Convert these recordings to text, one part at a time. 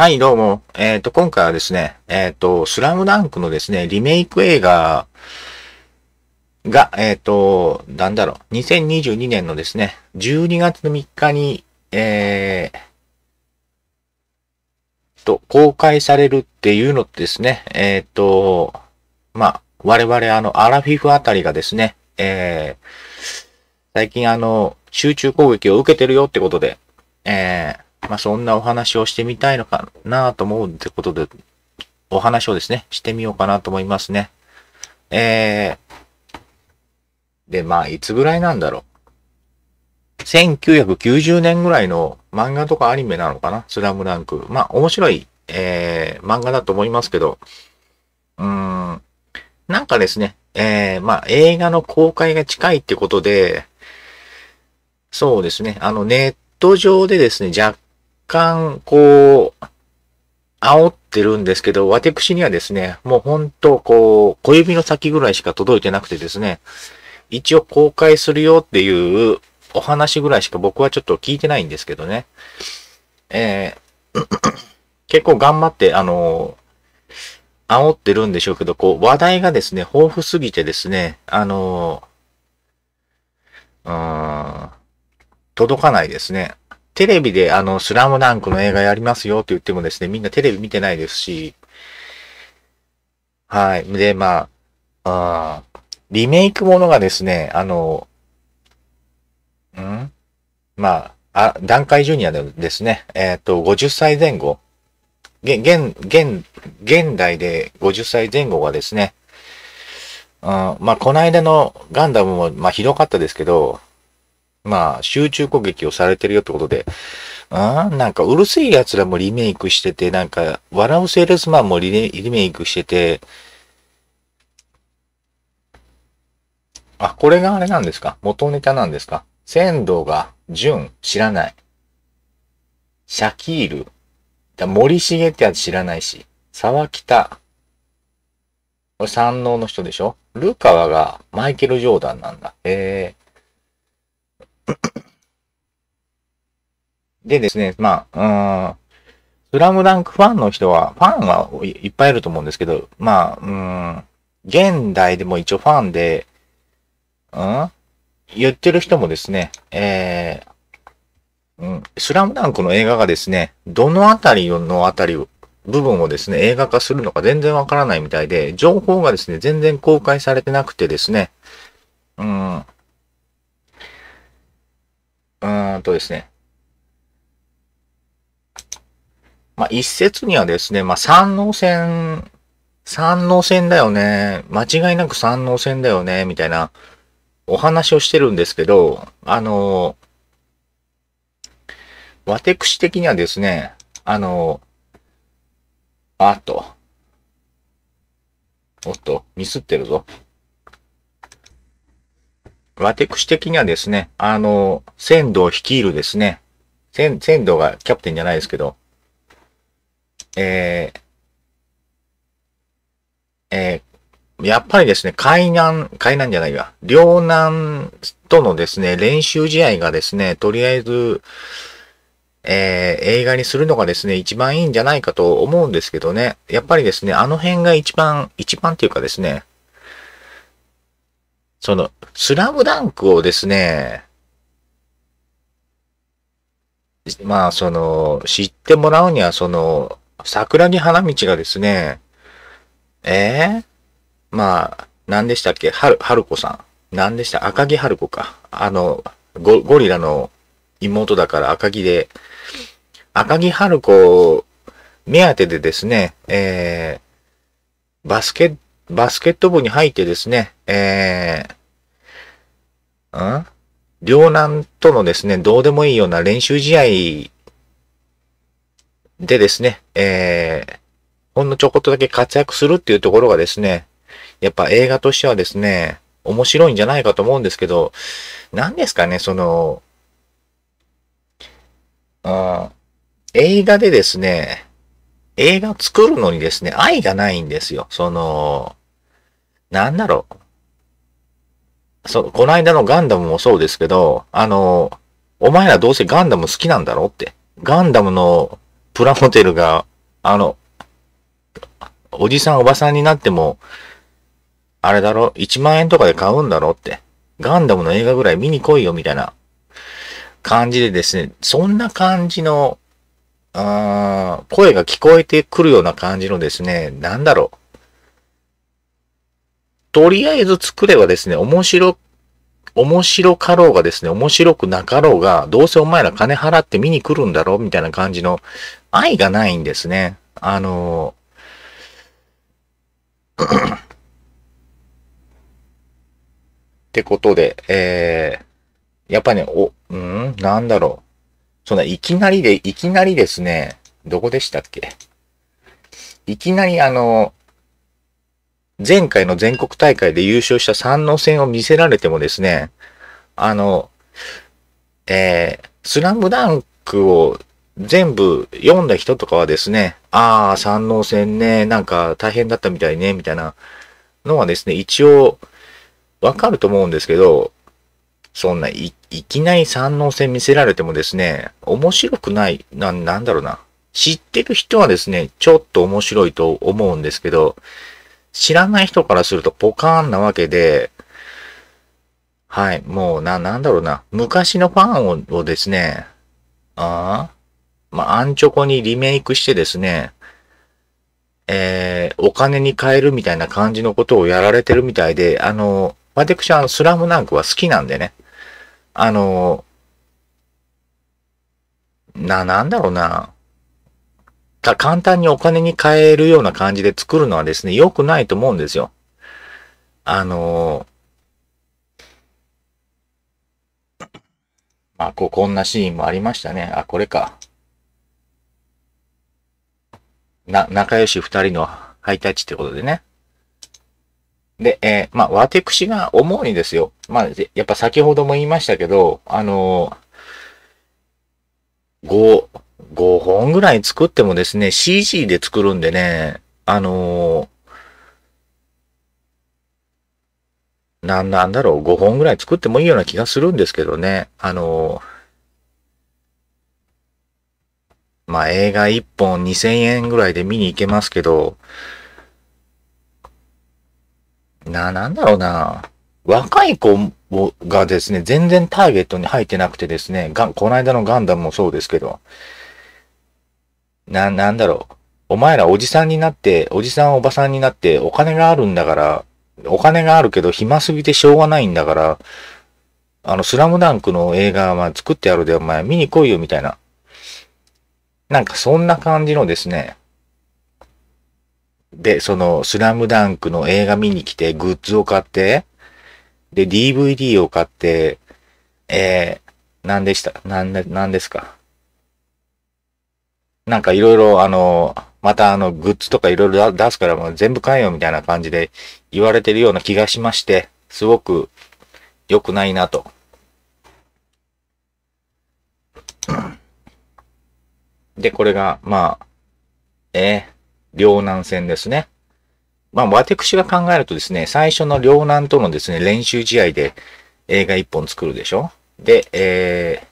はい、どうも。えっ、ー、と、今回はですね、えっ、ー、と、スラムダンクのですね、リメイク映画が、えっ、ー、と、なんだろう、2022年のですね、12月の3日に、えー、と、公開されるっていうのってですね、えっ、と、まあ、我々あの、アラフィフあたりがですね、えー、最近あの、集中攻撃を受けてるよってことで、えー、まあ、そんなお話をしてみたいのかなと思うってことで、お話をですね、してみようかなと思いますね。えー、で、まあ、いつぐらいなんだろう。1990年ぐらいの漫画とかアニメなのかなスラムダンク。まあ、面白い、えー、漫画だと思いますけど、うーん、なんかですね、えー、まあ、映画の公開が近いってことで、そうですね、あの、ネット上でですね、若干、こう、煽ってるんですけど、私にはですね、もうほんと、こう、小指の先ぐらいしか届いてなくてですね、一応公開するよっていうお話ぐらいしか僕はちょっと聞いてないんですけどね。えー、結構頑張って、あの煽ってるんでしょうけど、こう、話題がですね、豊富すぎてですね、あのー、うん、届かないですね。テレビであの、スラムダンクの映画やりますよって言ってもですね、みんなテレビ見てないですし、はい。で、まあ、あリメイクものがですね、あの、んまあ、あ、段階ジュニアでですね、えっ、ー、と、50歳前後、現、現、現、現代で50歳前後がですね、うん、まあ、この間のガンダムも、まあ、ひどかったですけど、まあ、集中攻撃をされてるよってことで、あなんかうるせえ奴らもリメイクしてて、なんか、笑うセールスマンもリメイクしてて、あ、これがあれなんですか元ネタなんですか仙道が、純、知らない。シャキール。森重ってやつ知らないし。沢北。これ三能の人でしょルカワがマイケル・ジョーダンなんだ。へえ。でですね、まあ、うん、スラムダンクファンの人は、ファンはいっぱいいると思うんですけど、まあ、うん、現代でも一応ファンで、うん言ってる人もですね、えー、うん、スラムダンクの映画がですね、どのあたりのあたりを、部分をですね、映画化するのか全然わからないみたいで、情報がですね、全然公開されてなくてですね、うん、うーんとですね、まあ、一説にはですね、まあ、三能線、三能線だよね。間違いなく三能線だよね、みたいなお話をしてるんですけど、あの私的にはですね、あのあっと、おっと、ミスってるぞ。私的にはですね、あの、仙道率いるですね、仙道がキャプテンじゃないですけど、えー、えー、やっぱりですね、海南、海南じゃないわ。両南とのですね、練習試合がですね、とりあえず、えー、映画にするのがですね、一番いいんじゃないかと思うんですけどね。やっぱりですね、あの辺が一番、一番っていうかですね、その、スラムダンクをですね、まあ、その、知ってもらうには、その、桜木花道がですね、ええー、まあ、何でしたっけはる、はるこさん。何でした赤木はるこか。あの、ゴリラの妹だから赤木で、赤木春子目当てでですね、えー、バスケ、バスケット部に入ってですね、えー、ん両南とのですね、どうでもいいような練習試合でですね、えー、ほんのちょこっとだけ活躍するっていうところがですね、やっぱ映画としてはですね、面白いんじゃないかと思うんですけど、何ですかね、その、あ映画でですね、映画作るのにですね、愛がないんですよ。その、なんだろう。そ、この間のガンダムもそうですけど、あの、お前らどうせガンダム好きなんだろうって。ガンダムのプラモデルが、あの、おじさんおばさんになっても、あれだろ、1万円とかで買うんだろって。ガンダムの映画ぐらい見に来いよ、みたいな感じでですね、そんな感じの、あ声が聞こえてくるような感じのですね、なんだろう。とりあえず作ればですね、面白面白かろうがですね、面白くなかろうが、どうせお前ら金払って見に来るんだろうみたいな感じの愛がないんですね。あの ってことで、えー、やっぱね、お、うんなんだろう。そんな、いきなりで、いきなりですね、どこでしたっけいきなりあの、前回の全国大会で優勝した三能戦を見せられてもですね、あの、えー、スラムダンクを全部読んだ人とかはですね、ああ、三能戦ね、なんか大変だったみたいね、みたいなのはですね、一応わかると思うんですけど、そんない、いきなり三能戦見せられてもですね、面白くない、な、なんだろうな。知ってる人はですね、ちょっと面白いと思うんですけど、知らない人からするとポカーンなわけで、はい、もうな、なんだろうな、昔のファンををですね、ああ、まあ、アンチョコにリメイクしてですね、えー、お金に変えるみたいな感じのことをやられてるみたいで、あの、私はスラムダンクは好きなんでね、あの、な、なんだろうな、が簡単にお金に変えるような感じで作るのはですね、良くないと思うんですよ。あのー、まあ、ここんなシーンもありましたね。あ、これか。な、仲良し二人のハイタッチってことでね。で、えー、まあ、私が思うにですよ。まあ、やっぱ先ほども言いましたけど、あのー、ご、5本ぐらい作ってもですね、CG で作るんでね、あのー、なんなんだろう、5本ぐらい作ってもいいような気がするんですけどね、あのー、まあ、映画1本2000円ぐらいで見に行けますけど、な、なんだろうな。若い子がですね、全然ターゲットに入ってなくてですね、がこの間のガンダムもそうですけど、な、なんだろう。お前らおじさんになって、おじさんおばさんになって、お金があるんだから、お金があるけど暇すぎてしょうがないんだから、あの、スラムダンクの映画は作ってやるでお前見に来いよみたいな。なんかそんな感じのですね。で、その、スラムダンクの映画見に来て、グッズを買って、で、DVD を買って、えー、何でした何で、何ですかなんかいろいろあの、またあの、グッズとかいろいろ出すからもう全部買えよみたいな感じで言われてるような気がしまして、すごく良くないなと。で、これが、まあ、えー、両南戦ですね。まあ、私が考えるとですね、最初の両南とのですね、練習試合で映画一本作るでしょで、えー、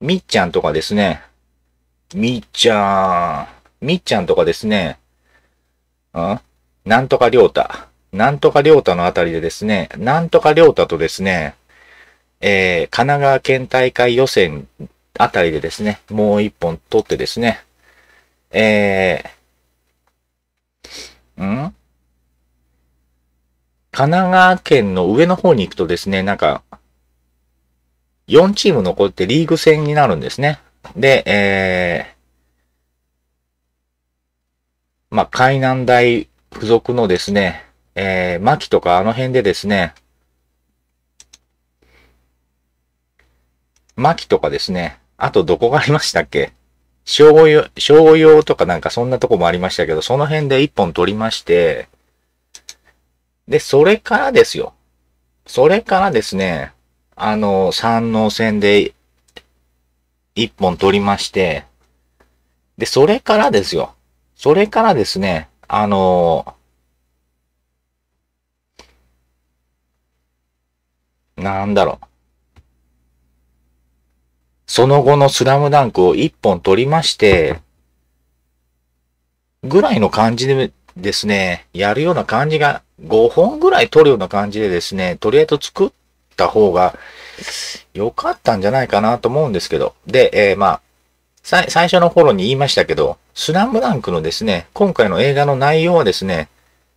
みっちゃんとかですね、みっちゃん。みっちゃんとかですね、んなんとかりょうた。なんとかりょうたのあたりでですね、なんとかりょうたとですね、えー、神奈川県大会予選あたりでですね、もう一本取ってですね、えー、ん神奈川県の上の方に行くとですね、なんか、4チーム残ってリーグ戦になるんですね。で、えー、まあ、海南大付属のですね、えー、牧とかあの辺でですね、牧とかですね、あとどこがありましたっけ商用、商用とかなんかそんなとこもありましたけど、その辺で一本取りまして、で、それからですよ。それからですね、あの、山王戦で一本取りまして、で、それからですよ。それからですね、あのー、なんだろう。その後のスラムダンクを一本取りまして、ぐらいの感じでですね、やるような感じが、5本ぐらい取るような感じでですね、とりあえず作った方が良かったんじゃないかなと思うんですけど。で、えー、まあ、最初の頃に言いましたけど、スラムダンクのですね、今回の映画の内容はですね、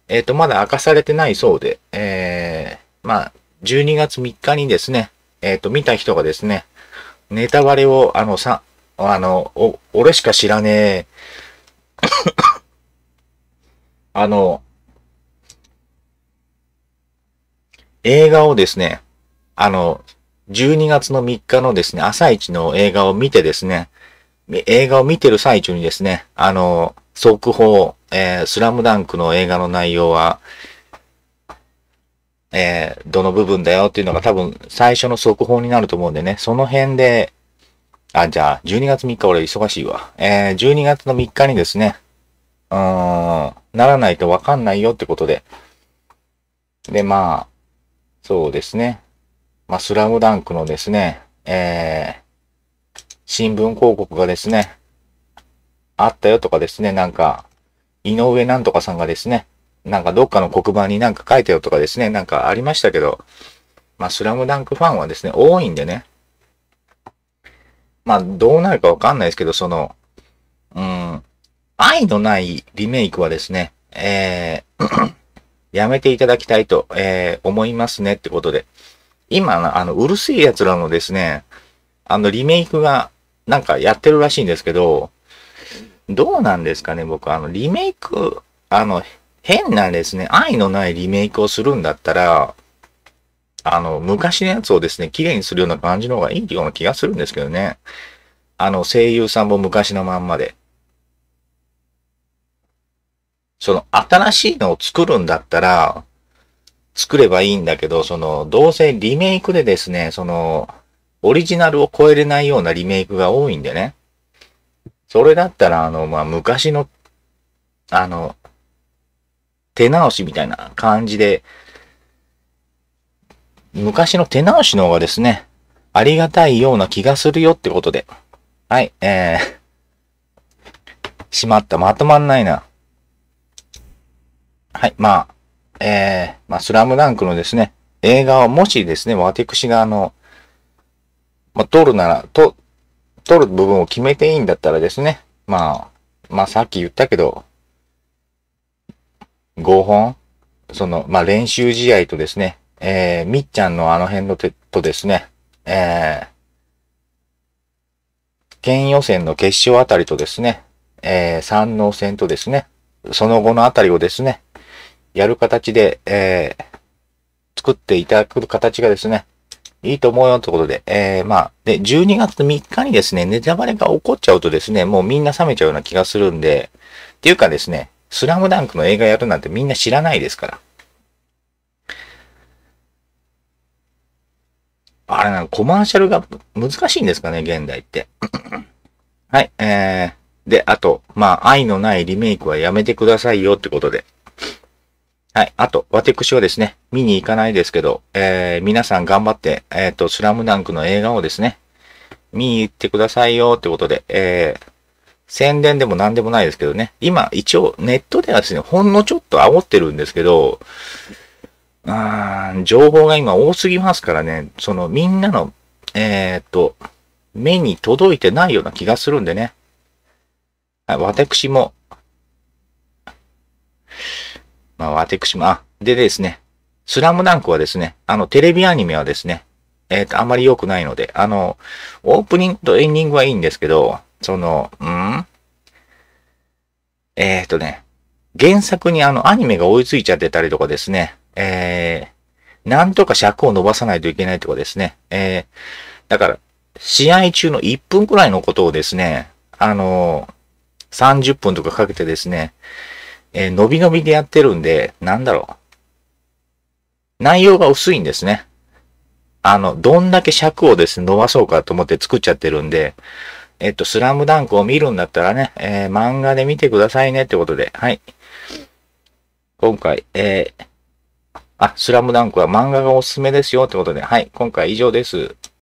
えっ、ー、と、まだ明かされてないそうで、えー、まあ、12月3日にですね、えっ、ー、と、見た人がですね、ネタバレを、あの、さ、あの、お、俺しか知らねえ あの、映画をですね、あの、12月の3日のですね、朝一の映画を見てですね、映画を見てる最中にですね、あの、速報、えー、スラムダンクの映画の内容は、えー、どの部分だよっていうのが多分最初の速報になると思うんでね、その辺で、あ、じゃあ、12月3日俺忙しいわ。えー、12月の3日にですね、うーん、ならないとわかんないよってことで。で、まあ、そうですね。まあ、スラムダンクのですね、えー、新聞広告がですね、あったよとかですね、なんか、井上なんとかさんがですね、なんかどっかの黒板になんか書いてよとかですね、なんかありましたけど、まあ、スラムダンクファンはですね、多いんでね、まあ、どうなるかわかんないですけど、その、うん、愛のないリメイクはですね、えー やめていただきたいと、えー、思いますねってことで。今、あの、うるせえ奴らのですね、あの、リメイクが、なんかやってるらしいんですけど、どうなんですかね、僕、あの、リメイク、あの、変なですね、愛のないリメイクをするんだったら、あの、昔のやつをですね、綺麗にするような感じの方がいいような気がするんですけどね。あの、声優さんも昔のまんまで。その、新しいのを作るんだったら、作ればいいんだけど、その、どうせリメイクでですね、その、オリジナルを超えれないようなリメイクが多いんでね。それだったら、あの、まあ、昔の、あの、手直しみたいな感じで、昔の手直しの方がですね、ありがたいような気がするよってことで。はい、えー、しまった、まとまんないな。はい、まあ、えー、まあ、スラムダンクのですね、映画をもしですね、私があの、まあ、撮るなら、と、撮る部分を決めていいんだったらですね、まあ、まあ、さっき言ったけど、5本その、まあ、練習試合とですね、えー、みっちゃんのあの辺のて、とですね、えー、県予選の決勝あたりとですね、えー、山王戦とですね、その後のあたりをですね、やる形で、えー、作っていただく形がですね、いいと思うよってことで、えー、まあ、で、12月3日にですね、ネタバレが起こっちゃうとですね、もうみんな冷めちゃうような気がするんで、っていうかですね、スラムダンクの映画やるなんてみんな知らないですから。あれなかコマーシャルが難しいんですかね、現代って。はい、えー、で、あと、まあ、愛のないリメイクはやめてくださいよってことで。はい。あと、私はですね、見に行かないですけど、えー、皆さん頑張って、えっ、ー、と、スラムダンクの映画をですね、見に行ってくださいよってことで、えー、宣伝でも何でもないですけどね、今、一応、ネットではですね、ほんのちょっと煽ってるんですけど、あー情報が今多すぎますからね、そのみんなの、えー、っと、目に届いてないような気がするんでね。私も、まあ、私も、あ、でですね、スラムダンクはですね、あの、テレビアニメはですね、えっ、ー、と、あまり良くないので、あの、オープニングとエンディングはいいんですけど、その、んえっ、ー、とね、原作にあの、アニメが追いついちゃってたりとかですね、えー、なんとか尺を伸ばさないといけないとかですね、えー、だから、試合中の1分くらいのことをですね、あの30分とかかけてですね、えー、伸び伸びでやってるんで、なんだろう。内容が薄いんですね。あの、どんだけ尺をですね、伸ばそうかと思って作っちゃってるんで、えっと、スラムダンクを見るんだったらね、えー、漫画で見てくださいねってことで、はい。今回、えー、あ、スラムダンクは漫画がおすすめですよってことで、はい、今回以上です。